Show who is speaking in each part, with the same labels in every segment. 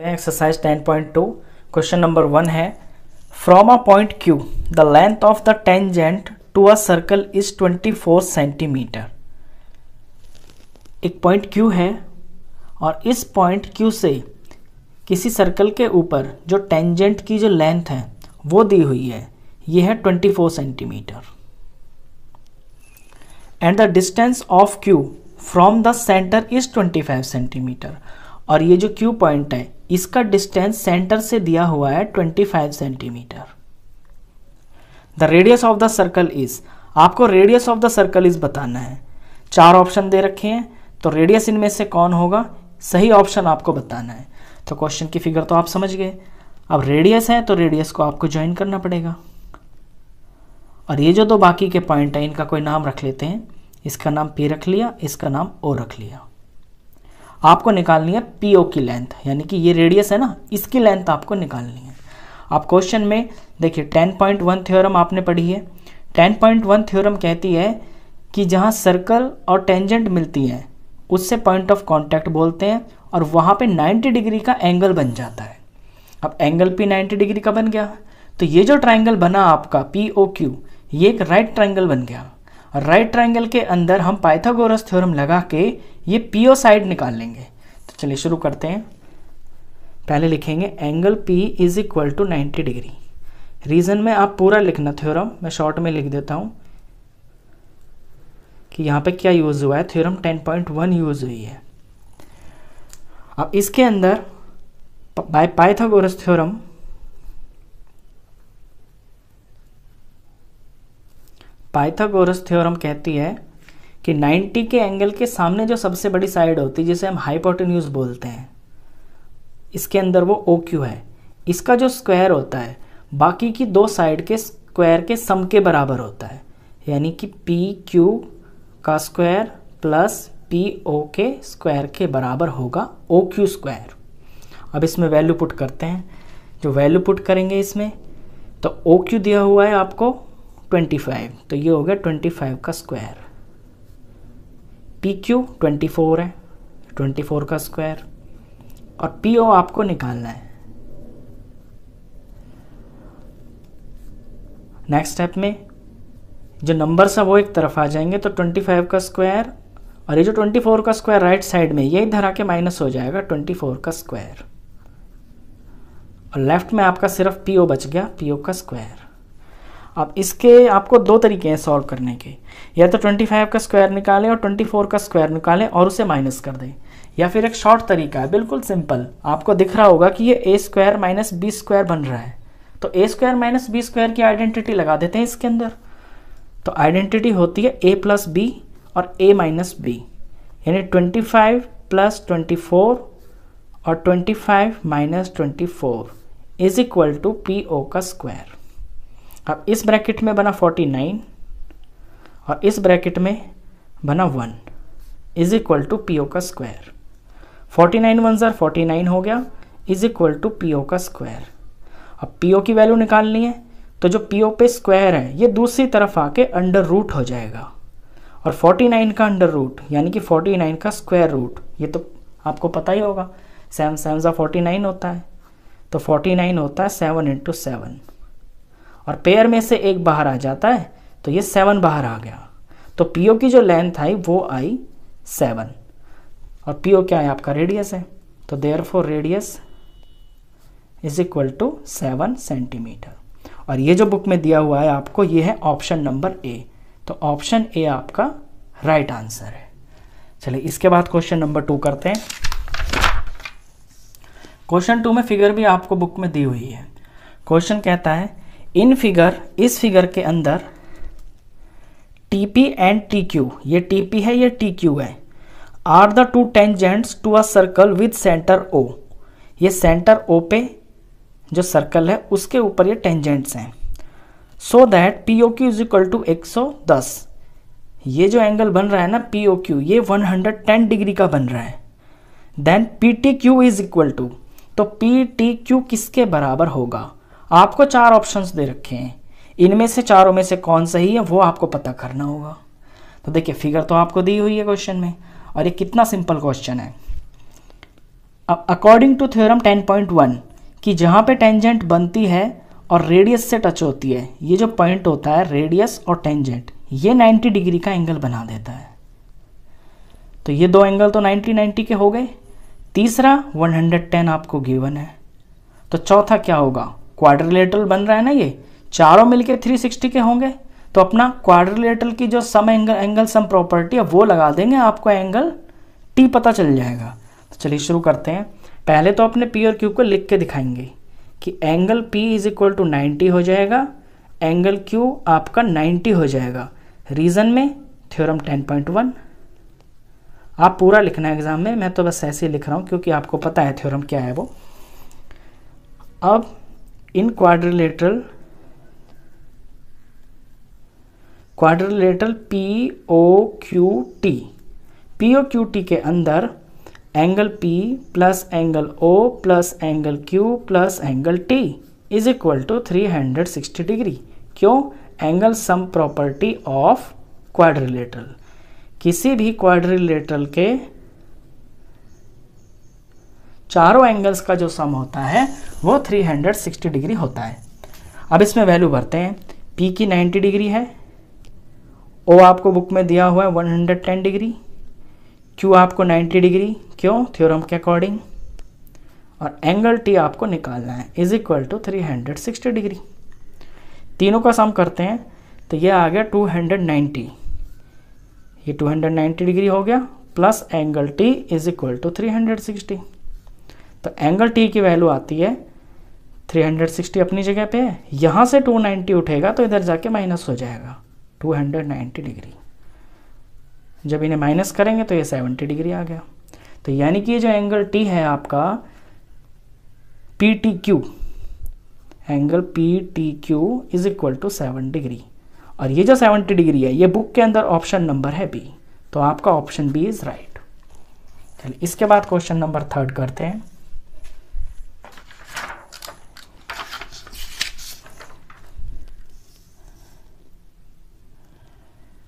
Speaker 1: तो exercise ten point two question number one है from a point Q the length of the tangent to a circle is twenty four centimetre एक point Q है और इस point Q से किसी circle के ऊपर जो टेंजेंट की जो लेंथ है वो दी हुई है ये है 24 centimetre and the distance of Q from the centre is 25 centimetre और ये जो क्यू पॉइंट है इसका डिस्टेंस सेंटर से दिया हुआ है 25 centimetre the radius of the circle is आपको radius of the circle is बताना है चार ऑप्शन दे रखे हैं तो रेडियस इनमें से कौन होगा सही ऑप्शन आपको बताना है तो क्वेश्चन की फिगर तो आप समझ गए अब रेडियस है तो रेडियस को आपको ज्वाइन करना पड़ेगा और ये जो दो बाकी के पॉइंट हैं इनका कोई नाम रख लेते हैं इसका नाम पी रख लिया इसका नाम ओ रख लिया आपको निकालनी है पी ओ की लेंथ यानी कि ये रेडियस है ना इसकी लेंथ आपको निकालनी है आप क्वेश्चन में देखिए टेन पॉइंट वन थ्योरम आपने पढ़ी है टेन पॉइंट वन थ्योरम कहती है कि जहाँ सर्कल और टेंजेंट मिलती हैं उससे पॉइंट ऑफ कॉन्टैक्ट बोलते हैं और वहाँ पे 90 डिग्री का एंगल बन जाता है अब एंगल पी 90 डिग्री का बन गया तो ये जो ट्राइंगल बना आपका पी ओ क्यू ये एक राइट ट्राइंगल बन गया और राइट ट्राइंगल के अंदर हम पाइथागोरस थ्योरम लगा के ये पीओ साइड निकाल लेंगे तो चलिए शुरू करते हैं पहले लिखेंगे angle P is equal to ninety degree reason में आप पूरा लिखना थ्योरम मैं शॉर्ट में लिख देता हूँ कि यहाँ पे क्या यूज़ हुआ है थ्योरम 10.1 यूज़ हुई है अब इसके अंदर by Pythagoras theorem Pythagoras theorem कहती है कि 90 के एंगल के सामने जो सबसे बड़ी साइड होती है जिसे हम हाइपोटेन्यूज बोलते हैं इसके अंदर वो ओ क्यू है इसका जो स्क्वायर होता है बाकी की दो साइड के स्क्वायर के सम के बराबर होता है यानी कि पी क्यू का स्क्वायर प्लस पी ओ के स्क्वायर के बराबर होगा ओ क्यू स्क्वायर अब इसमें वैल्यू पुट करते हैं जो वैल्यू पुट करेंगे इसमें तो ओ क्यू दिया हुआ है आपको ट्वेंटी फाइव तो ये हो गया ट्वेंटी फाइव का square P Q twenty four है ट्वेंटी फोर का स्क्वायर और पी ओ आपको निकालना है नेक्स्ट स्टेप में जो नंबर्स है वो एक तरफ आ जाएंगे तो ट्वेंटी फाइव का स्क्वायर और ये जो ट्वेंटी फोर का स्क्वायर राइट साइड में यही धरा के माइनस हो जाएगा ट्वेंटी फोर का स्क्वायर और लेफ्ट में आपका सिर्फ पी ओ बच गया पी ओ का स्क्वायर अब इसके आपको दो तरीके हैं सॉल्व करने के या तो 25 का स्क्वायर निकालें और 24 का स्क्वायर निकालें और उसे माइनस कर दें या फिर एक शॉर्ट तरीका है बिल्कुल सिंपल आपको दिख रहा होगा कि ये A square minus B square बन रहा है तो A square minus B square की आइडेंटिटी लगा देते हैं इसके अंदर तो आइडेंटिटी होती है ए प्लस बी और ए माइनस बी यानी twenty five plus twenty four और twenty five minus twenty four is equal to P O का स्क्वायर अब इस ब्रैकेट में बना फोर्टी नाइन और इस ब्रैकेट में बना one is equal to P का स्क्वायर फोर्टी नाइन वन जर फोर्टी नाइन हो गया इज इक्वल टू पी का स्क्वायर अब पी की वैल्यू निकालनी है तो जो पी पे स्क्वायर है ये दूसरी तरफ आके अंडर रूट हो जाएगा और 49 का अंडर रूट यानी कि 49 का स्क्वायर रूट ये तो आपको पता ही होगा सेवन सेवन ज़ा फोर्टी होता है तो 49 होता है सेवन इंटू सेवन और पेयर में से एक बाहर आ जाता है तो ये सेवन बाहर आ गया तो पीओ की जो लेंथ आई वो आई सेवन और पीओ क्या है आपका रेडियस है तो therefore radius is equal to seven centimetre और ये जो बुक में दिया हुआ है आपको ये है ऑप्शन नंबर ए तो ऑप्शन ए आपका राइट right आंसर है चलिए इसके बाद क्वेश्चन नंबर टू करते हैं क्वेश्चन टू में फिगर भी आपको बुक में दी हुई है क्वेश्चन कहता है इन फिगर इस फिगर के अंदर T P and T Q ये टी पी है ये टी क्यू है are the two tangents to a circle with centre O ये सेंटर ओ पे जो सर्कल है उसके ऊपर ये टेंजेंट्स हैं so that P O Q is equal to एक सौ दस ये जो एंगल बन रहा है ना पी ओ क्यू ये वन हंड्रेड टेन डिग्री का बन रहा है then P T Q is equal to तो पी टी क्यू किसके बराबर होगा आपको चार ऑप्शंस दे रखे हैं इनमें से चारों में से कौन सही है वो आपको पता करना होगा तो देखिए फिगर तो आपको दी हुई है क्वेश्चन में और ये कितना सिंपल क्वेश्चन है अब अकॉर्डिंग टू थ्योरम 10.1 कि जहाँ पे टेंजेंट बनती है और रेडियस से टच होती है ये जो पॉइंट होता है रेडियस और टेंजेंट ये 90 डिग्री का एंगल बना देता है तो ये दो एंगल तो 90 90 के हो गए तीसरा 110 आपको गिवन है तो चौथा क्या होगा क्वाड्रिलेटरल बन रहा है ना ये चारों मिलके 360 के होंगे तो अपना क्वाड्रिलेटरल की जो sum angle angle sum property है वो लगा देंगे आपको एंगल टी पता चल जाएगा तो चलिए शुरू करते हैं पहले तो अपने पी और क्यू को लिख के दिखाएंगे कि angle P is equal to ninety हो जाएगा एंगल क्यू आपका नाइन्टी हो जाएगा रीज़न में थ्योरम टेन पॉइंट वन आप पूरा लिखना है एग्ज़ाम में मैं तो बस ऐसे ही लिख रहा हूँ क्योंकि आपको पता है थ्योरम क्या है वो अब इन quadrilateral quadrilateral P O Q T P O Q T के अंदर angle P plus angle O plus angle Q plus angle T is equal to three hundred sixty degree क्यों angle sum property of quadrilateral किसी भी quadrilateral के चारों angles का जो सम होता है वो 360 डिग्री होता है अब इसमें वैल्यू भरते हैं पी की 90 डिग्री है ओ आपको बुक में दिया हुआ है 110 डिग्री क्यू आपको 90 डिग्री क्यों थ्योरम के अकॉर्डिंग और एंगल टी आपको निकालना है इज इक्वल टू 360 डिग्री तीनों का सम करते हैं तो ये आ गया 290 ये 290 डिग्री हो गया plus angle T is equal to 360 तो एंगल टी की वैल्यू आती है 360 अपनी जगह पे है यहाँ से 290 उठेगा तो इधर जाके माइनस हो जाएगा 290 डिग्री जब इन्हें माइनस करेंगे तो ये 70 डिग्री आ गया तो यानी कि जो एंगल टी है आपका P T Q angle P T Q is equal to seven degree और ये जो 70 डिग्री है ये बुक के अंदर ऑप्शन नंबर है बी तो आपका ऑप्शन बी इज़ राइट चलिए इसके बाद क्वेश्चन नंबर थर्ड करते हैं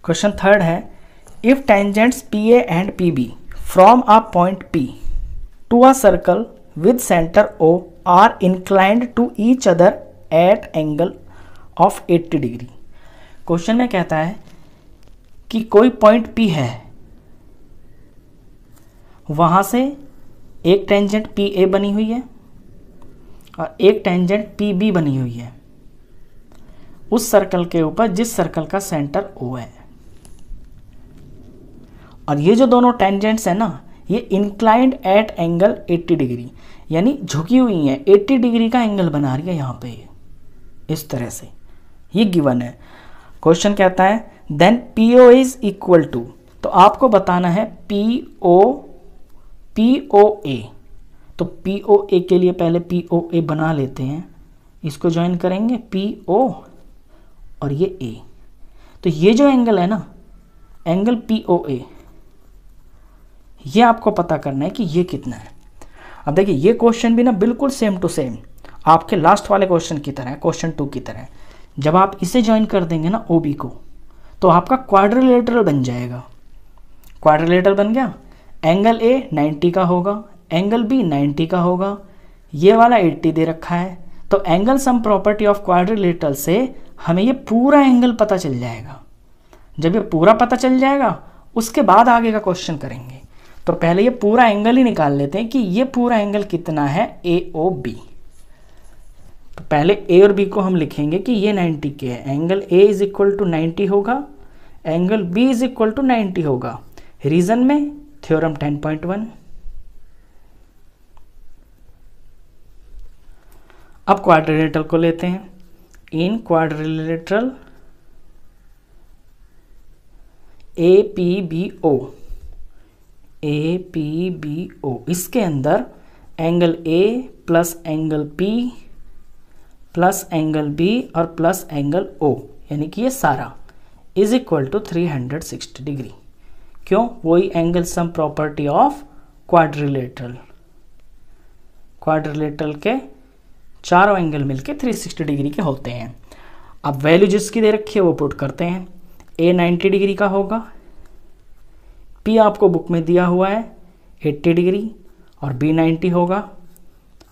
Speaker 1: क्वेश्चन थर्ड है if tangents P A and P B from a point P to a circle with centre O are inclined to each other at angle of 80 degree question में कहता है कि कोई point P है वहां से एक टेंजेंट पी ए बनी हुई है और एक टेंजेंट पी बी बनी हुई है उस सर्कल के ऊपर जिस सर्कल का सेंटर ओ है और ये जो दोनों टेंजेंट्स हैं ना ये इंक्लाइंड एट एंगल 80 डिग्री यानी झुकी हुई है 80 डिग्री का एंगल बना रही है यहाँ पे इस तरह से ये गिवन है क्वेश्चन कहता है then P O is equal to तो आपको बताना है पी ओ पी ओ ए तो पी ओ ए के लिए पहले पी ओ ए बना लेते हैं इसको ज्वाइन करेंगे पी ओ और ये ए तो ये जो एंगल है ना एंगल पी ओ ए ये आपको पता करना है कि ये कितना है अब देखिए ये क्वेश्चन भी ना बिल्कुल सेम टू सेम आपके लास्ट वाले क्वेश्चन की तरह है क्वेश्चन टू की तरह है जब आप इसे ज्वाइन कर देंगे ना ओ को तो आपका क्वाड्रिलेटरल बन जाएगा क्वाड्रिलेटरल बन गया एंगल ए 90 का होगा एंगल बी 90 का होगा ये वाला 80 दे रखा है तो angle sum property of quadrilateral से हमें ये पूरा एंगल पता चल जाएगा जब ये पूरा पता चल जाएगा उसके बाद आगे का क्वेश्चन करेंगे तो पहले ये पूरा एंगल ही निकाल लेते हैं कि ये पूरा एंगल कितना है ए ओ बी तो पहले ए और बी को हम लिखेंगे कि ये 90 के है angle A is equal to ninety होगा angle B is equal to ninety होगा रीजन में थ्योरम 10.1 अब क्वाड्रिलेटरल को लेते हैं in quadrilateral A P B O A P B O इसके अंदर angle A plus angle P plus angle B और प्लस एंगल ओ यानी कि ये सारा is equal to three hundred sixty degree क्यों वही angle sum property of quadrilateral quadrilateral के चारों एंगल मिलके 360 डिग्री के होते हैं अब वैल्यू जिसकी दे रखी है वो पुट करते हैं ए 90 डिग्री का होगा पी आपको बुक में दिया हुआ है 80 डिग्री और बी 90 होगा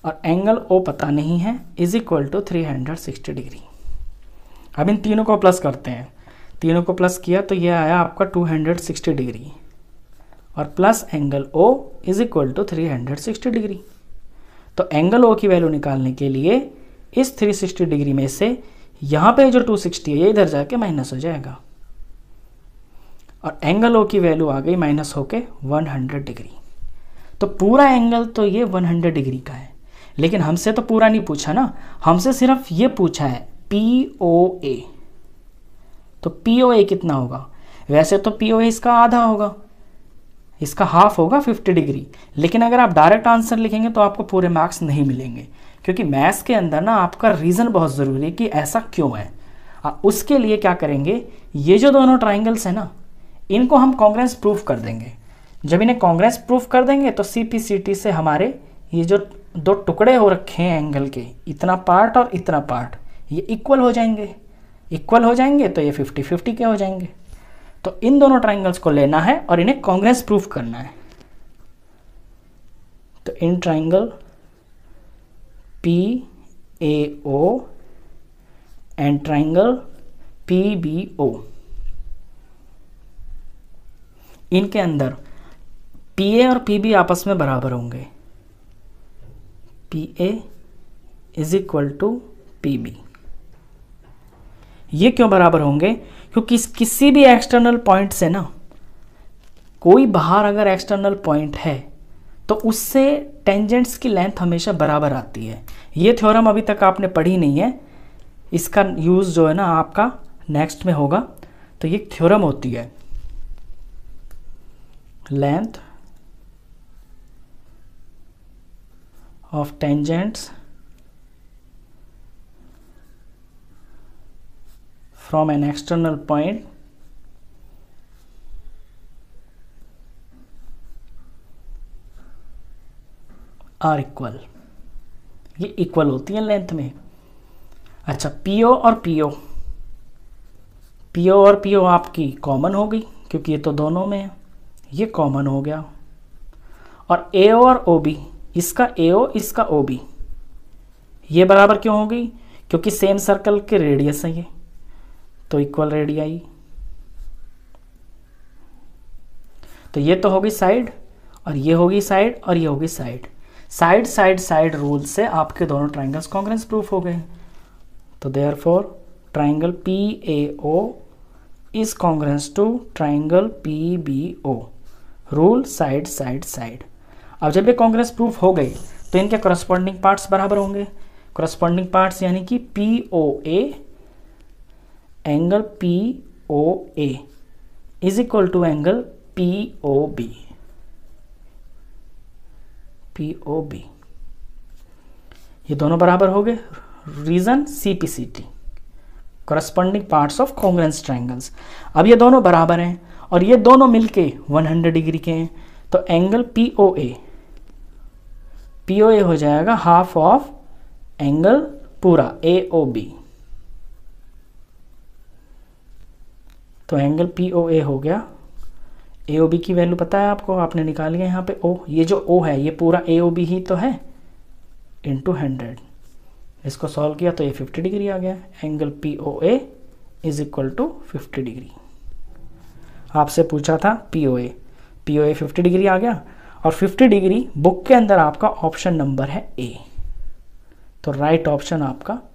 Speaker 1: और एंगल ओ पता नहीं है इज इक्वल टू 360 डिग्री अब इन तीनों को प्लस करते हैं तीनों को प्लस किया तो ये आया आपका 260 डिग्री और plus angle O is equal to 360 degree तो एंगल ओ की वैल्यू निकालने के लिए इस 360 डिग्री में से यहाँ पे जो 260 है ये इधर जाके माइनस हो जाएगा और एंगल ओ की वैल्यू आ गई माइनस होके 100 डिग्री तो पूरा एंगल तो ये 100 डिग्री का है लेकिन हमसे तो पूरा नहीं पूछा ना हमसे सिर्फ ये पूछा है पी ओ ए तो पी ओ ए कितना होगा वैसे तो पी ओ ए इसका आधा होगा इसका हाफ होगा 50 डिग्री लेकिन अगर आप डायरेक्ट आंसर लिखेंगे तो आपको पूरे मार्क्स नहीं मिलेंगे क्योंकि मैथ्स के अंदर ना आपका रीज़न बहुत ज़रूरी है कि ऐसा क्यों है उसके लिए क्या करेंगे ये जो दोनों ट्राइंगल्स हैं ना इनको हम कांग्रेस प्रूफ कर देंगे जब इन्हें कांग्रेस प्रूफ कर देंगे तो सी से हमारे ये जो दो टुकड़े हो रखे हैं एंगल के इतना पार्ट और इतना पार्ट ये इक्वल हो जाएंगे इक्वल हो जाएंगे तो ये फिफ्टी फिफ्टी के हो जाएंगे तो इन दोनों ट्राइंगल्स को लेना है और इन्हें कांग्रेस प्रूफ करना है तो in triangle P A O and triangle P B O इनके अंदर पी ए और पी बी आपस में बराबर होंगे P A is equal to P B ये क्यों बराबर होंगे क्योंकि किसी भी एक्सटर्नल पॉइंट से ना कोई बाहर अगर एक्सटर्नल पॉइंट है तो उससे टेंजेंट्स की लेंथ हमेशा बराबर आती है ये थ्योरम अभी तक आपने पढ़ी नहीं है इसका यूज़ जो है ना आपका नेक्स्ट में होगा तो ये थ्योरम होती है length of tangents from an external point are equal ये इक्वल होती है लेंथ में अच्छा पीओ और पीओ पीओ और पीओ आपकी कॉमन हो गई क्योंकि ये तो दोनों में है ये कॉमन हो गया और ए और ओ बी इसका ए ओ इसका ओ बी ये बराबर क्यों हो गई क्योंकि सेम सर्कल के रेडियस है ये तो इक्वल ही तो ये तो होगी साइड और ये होगी साइड और ये होगी side side side side rule से आपके दोनों ट्राइंगल्स कॉन्ग्रेंस प्रूफ हो गए तो therefore triangle P A O is congruence to triangle P B O rule side side side अब जब ये कांग्रेस प्रूफ हो गई तो इनके करस्पॉन्डिंग पार्ट्स बराबर होंगे करस्पॉन्डिंग पार्ट्स यानी कि P O A angle P O A is equal to angle P O B P O B ये दोनों बराबर हो गए reason C P C T corresponding parts of congruence triangles अब ये दोनों बराबर हैं और ये दोनों मिलके 100 डिग्री के हैं तो angle P O A P O A हो जाएगा हाफ ऑफ एंगल पूरा ए ओ बी तो एंगल पी ओ ए हो गया ए ओ बी की वैल्यू पता है आपको आपने निकाली लिया यहाँ पे ओ ये जो ओ है ये पूरा ए ओ बी ही तो है इंटू हंड्रेड इसको सॉल्व किया तो ये 50 डिग्री आ गया angle P O A is equal to fifty degree आपसे पूछा था P O A P O A fifty degree आ गया और 50 डिग्री बुक के अंदर आपका ऑप्शन नंबर है ए तो राइट right ऑप्शन आपका